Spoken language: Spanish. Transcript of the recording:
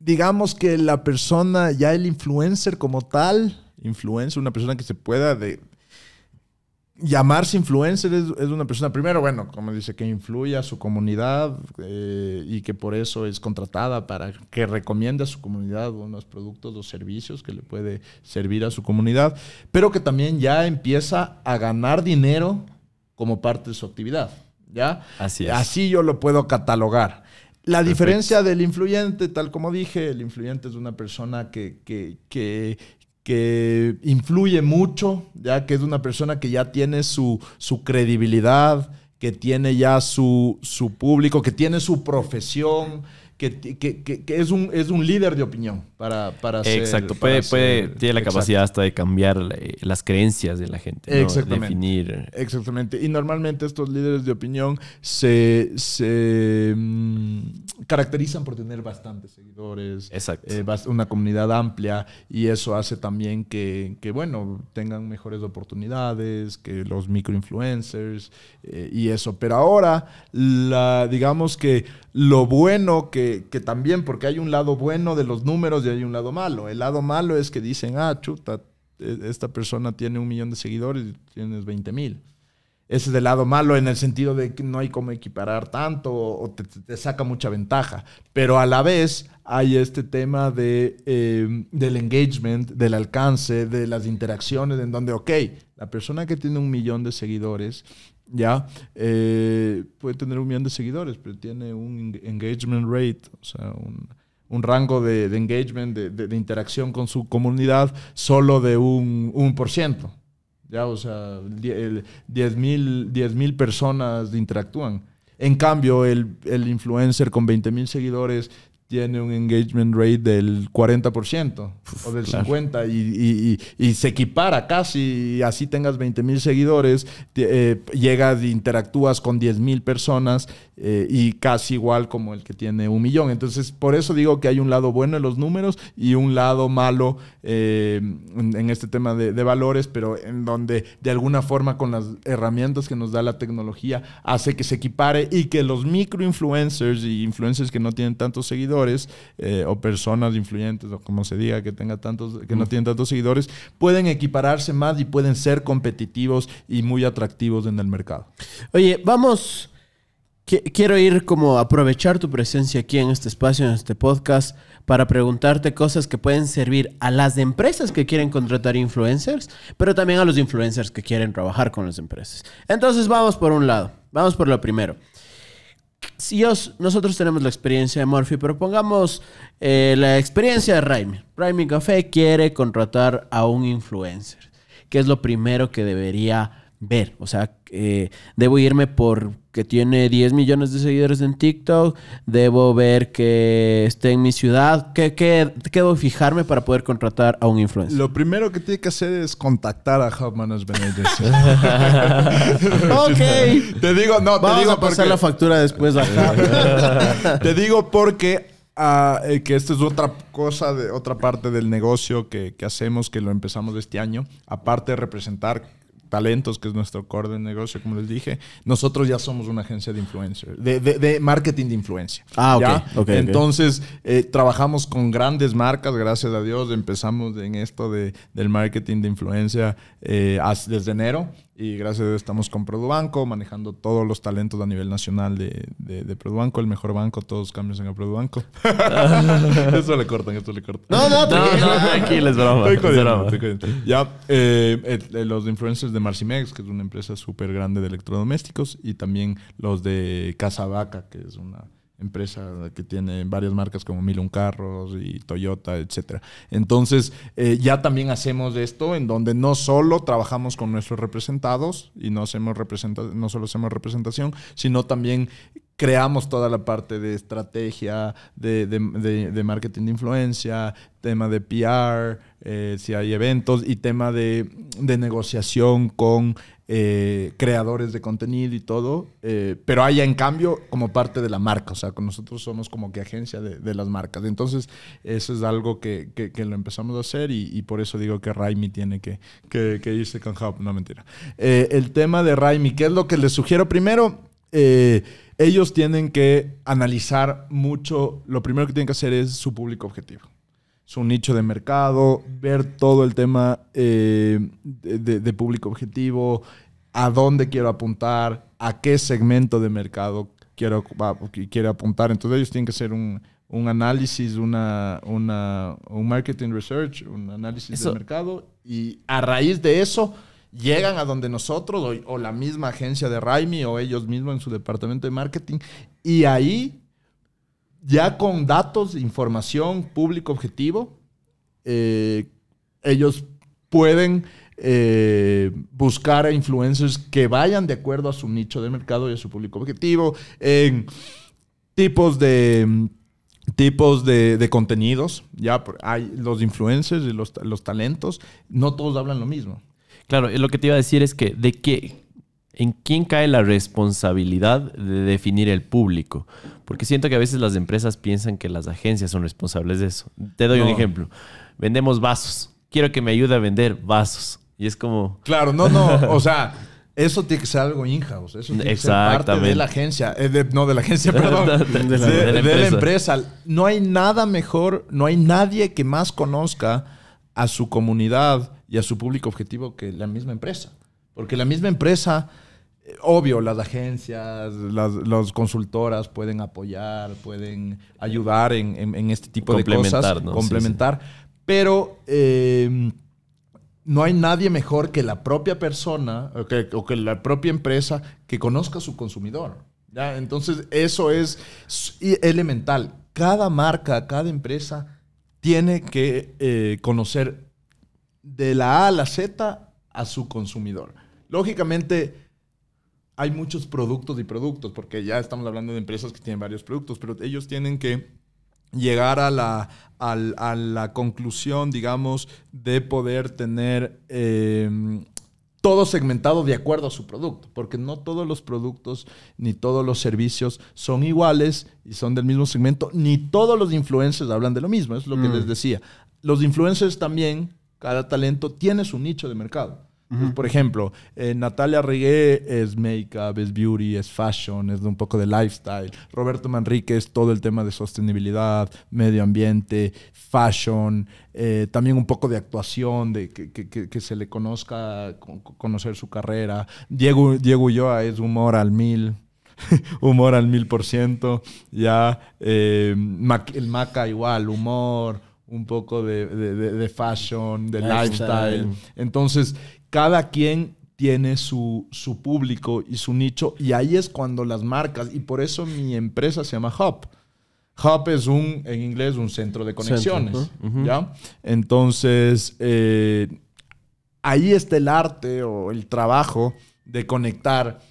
digamos que la persona, ya el influencer como tal, influencer, una persona que se pueda de, llamarse influencer es, una persona, primero, bueno, como dice, que influye a su comunidad eh, y que por eso es contratada para que recomiende a su comunidad unos productos o servicios que le puede servir a su comunidad, pero que también ya empieza a ganar dinero como parte de su actividad. ¿Ya? Así Así yo lo puedo catalogar. La diferencia del influyente, tal como dije, el influyente es una persona que, que, influye mucho, ya que es una persona que ya tiene su, su credibilidad, que tiene ya su, su público, que tiene su profesión, que, es, un, es un líder de opinión para, para ser, Exacto, puede, tiene la capacidad hasta de cambiar eh, las creencias de la gente, ¿no? Exactamente. definir. Exactamente, y normalmente estos líderes de opinión se, se mm, caracterizan por tener bastantes seguidores, exacto. Eh, una comunidad amplia, y eso hace también que, bueno, tengan mejores oportunidades, que los microinfluencers eh, y eso. Pero ahora, la, digamos que lo bueno que que, también, porque hay un lado bueno de los números y hay un lado malo. El lado malo es que dicen, ah, chuta, e, esta persona tiene un millón de seguidores y tienes 20 mil. Ese es el lado malo en el sentido de que no hay cómo equiparar tanto o te, saca mucha ventaja. Pero a la vez hay este tema de, eh, del engagement, del alcance, de las interacciones, en donde, ok, la persona que tiene un millón de seguidores ¿ya? Eh, puede tener un millón de seguidores, pero tiene un engagement rate, o sea, un, un rango de, engagement, de, de, interacción con su comunidad, solo de un, un por ciento. Ya, o sea, 10.000 mil, personas interactúan. En cambio, el, el influencer con 20.000 seguidores tiene un engagement rate del 40% o del 50% y, se equipara casi, así tengas 20 mil seguidores, eh, llegas interactúas con 10 mil personas eh, y casi igual como el que tiene un millón. Entonces, por eso digo que hay un lado bueno en los números y un lado malo eh, en, este tema de, de, valores, pero en donde de alguna forma con las herramientas que nos da la tecnología hace que se equipare y que los micro influencers y influencers que no tienen tantos seguidores, eh, o personas influyentes o como se diga que tenga tantos que no tienen tantos seguidores pueden equipararse más y pueden ser competitivos y muy atractivos en el mercado. Oye, vamos quiero ir como aprovechar tu presencia aquí en este espacio, en este podcast, para preguntarte cosas que pueden servir a las empresas que quieren contratar influencers, pero también a los influencers que quieren trabajar con las empresas. Entonces vamos por un lado, vamos por lo primero si nosotros tenemos la experiencia de Murphy, pero pongamos eh, la experiencia de Raimi. Raimi Café quiere contratar a un influencer, que es lo primero que debería ver. O sea, eh, debo irme porque tiene 10 millones de seguidores en TikTok, debo ver que esté en mi ciudad, ¿qué, debo fijarme para poder contratar a un influencer? Lo primero que tiene que hacer es contactar a Hub ok. Te digo, no, te digo a pasar la factura después te digo porque ah, eh, que esta es otra cosa, de, otra parte del negocio que, que, hacemos, que lo empezamos este año, aparte de representar talentos, que es nuestro core de negocio, como les dije, nosotros ya somos una agencia de influencer, de, marketing de influencia. Ah, ok. Entonces, eh, trabajamos con grandes marcas, gracias a Dios, empezamos en esto del marketing de influencia eh, desde enero y gracias a Dios estamos con ProduBanco, manejando todos los talentos a nivel nacional de, ProduBanco, el mejor banco, todos cambios en ProduBanco. eso le cortan, eso le cortan. No, no, tranquilo, no, tranquilo broma. Ya, los influencers de Marcimex, que es una empresa súper grande de electrodomésticos, y también los de Casa que es una empresa que tiene varias marcas como Milun Carros y Toyota, etcétera. Entonces, eh, ya también hacemos esto en donde no solo trabajamos con nuestros representados y no, hacemos no solo hacemos representación, sino también creamos toda la parte de estrategia, de, de, de marketing de influencia, tema de PR, eh, si hay eventos y tema de, negociación con eh, creadores de contenido y todo, eh, pero haya en cambio como parte de la marca, o sea, nosotros somos como que agencia de, las marcas. Entonces, eso es algo que, lo empezamos a hacer y, por eso digo que Raimi tiene que, que, irse con Hub, no mentira. el tema de Raimi, ¿qué es lo que les sugiero? Primero, ellos tienen que analizar mucho, lo primero que tienen que hacer es su público objetivo su nicho de mercado, ver todo el tema eh, de, público objetivo, a dónde quiero apuntar, a qué segmento de mercado quiero, quiero apuntar. Entonces ellos tienen que hacer un, análisis, una, un marketing research, un análisis de mercado y a raíz de eso llegan a donde nosotros o, o la misma agencia de Raimi o ellos mismos en su departamento de marketing y ahí ya con datos, información, público objetivo, eh, ellos pueden eh, buscar a influencers que vayan de acuerdo a su nicho de mercado y a su público objetivo, en tipos de tipos de, de contenidos, ya hay los influencers y los, los talentos, no todos hablan lo mismo. Claro, lo que te iba a decir es que de qué, ¿En quién cae la responsabilidad de definir el público? Porque siento que a veces las empresas piensan que las agencias son responsables de eso. Te doy un ejemplo. Vendemos vasos. Quiero que me ayude a vender vasos. Y es como... Claro, no, no. O sea, eso tiene que ser algo in-house. Eso tiene parte de la agencia. Eh, no, de la agencia, perdón. de, la empresa. No hay nada mejor, no hay nadie que más conozca a su comunidad y a su público objetivo que la misma empresa. Porque la misma empresa, eh, obvio, las agencias, las, consultoras pueden apoyar, pueden ayudar en, este tipo de cosas, complementar. Pero em, no hay nadie mejor que la propia persona o que, la propia empresa que conozca a su consumidor. ¿ya? Entonces, eso es elemental. Cada marca, cada empresa tiene que eh, conocer de la A a la Z a su consumidor. Lógicamente, hay muchos productos y productos, porque ya estamos hablando de empresas que tienen varios productos, pero ellos tienen que llegar a la, a, la conclusión, digamos, de poder tener... Em, todo segmentado de acuerdo a su producto, porque no todos los productos ni todos los servicios son iguales y son del mismo segmento, ni todos los influencers hablan de lo mismo, es lo que mm. les decía. Los influencers también cada talento tiene su nicho de mercado. por ejemplo, eh, Natalia Regué es make-up, es beauty, es fashion, es un poco de lifestyle. Roberto Manrique es todo el tema de sostenibilidad, medio ambiente, fashion, eh, también un poco de actuación, de que, se le conozca, conocer su carrera. Diego, Diego Ulloa es humor al mil humor al mil por ciento, ya eh, el Maca igual, humor, un poco de, fashion, de lifestyle. Entonces, cada quien tiene su, su, público y su nicho y ahí es cuando las marcas, y por eso mi empresa se llama Hub. Hub es un, en inglés, un centro de conexiones. ¿ya? Entonces, eh, ahí está el arte o el trabajo de conectar